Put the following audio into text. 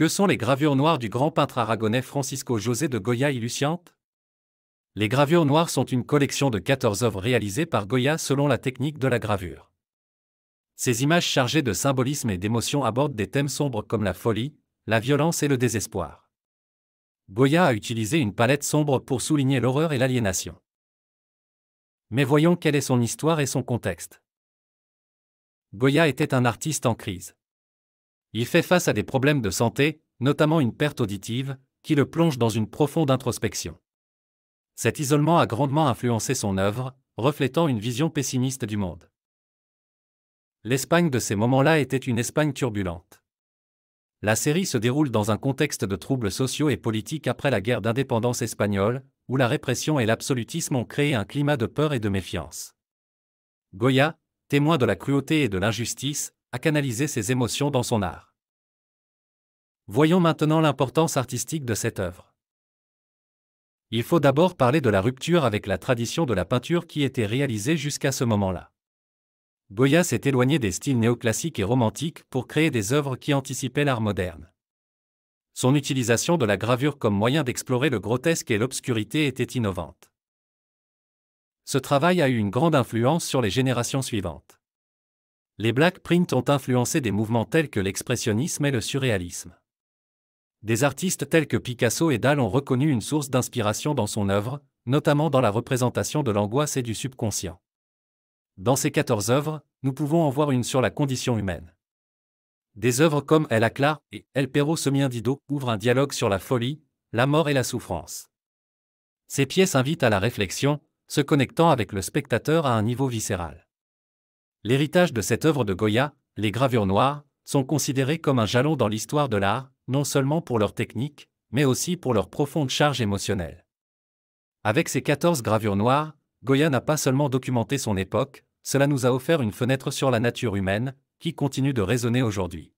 Que sont les gravures noires du grand peintre aragonais Francisco José de Goya Luciante Les gravures noires sont une collection de 14 œuvres réalisées par Goya selon la technique de la gravure. Ces images chargées de symbolisme et d'émotion abordent des thèmes sombres comme la folie, la violence et le désespoir. Goya a utilisé une palette sombre pour souligner l'horreur et l'aliénation. Mais voyons quelle est son histoire et son contexte. Goya était un artiste en crise. Il fait face à des problèmes de santé, notamment une perte auditive, qui le plonge dans une profonde introspection. Cet isolement a grandement influencé son œuvre, reflétant une vision pessimiste du monde. L'Espagne de ces moments-là était une Espagne turbulente. La série se déroule dans un contexte de troubles sociaux et politiques après la guerre d'indépendance espagnole, où la répression et l'absolutisme ont créé un climat de peur et de méfiance. Goya, témoin de la cruauté et de l'injustice, à canaliser ses émotions dans son art. Voyons maintenant l'importance artistique de cette œuvre. Il faut d'abord parler de la rupture avec la tradition de la peinture qui était réalisée jusqu'à ce moment-là. Goya s'est éloigné des styles néoclassiques et romantiques pour créer des œuvres qui anticipaient l'art moderne. Son utilisation de la gravure comme moyen d'explorer le grotesque et l'obscurité était innovante. Ce travail a eu une grande influence sur les générations suivantes les Black prints ont influencé des mouvements tels que l'expressionnisme et le surréalisme. Des artistes tels que Picasso et Dahl ont reconnu une source d'inspiration dans son œuvre, notamment dans la représentation de l'angoisse et du subconscient. Dans ces 14 œuvres, nous pouvons en voir une sur la condition humaine. Des œuvres comme El Acla et El Perro Semi-Indido ouvrent un dialogue sur la folie, la mort et la souffrance. Ces pièces invitent à la réflexion, se connectant avec le spectateur à un niveau viscéral. L'héritage de cette œuvre de Goya, les gravures noires, sont considérées comme un jalon dans l'histoire de l'art, non seulement pour leur technique, mais aussi pour leur profonde charge émotionnelle. Avec ses 14 gravures noires, Goya n'a pas seulement documenté son époque, cela nous a offert une fenêtre sur la nature humaine, qui continue de résonner aujourd'hui.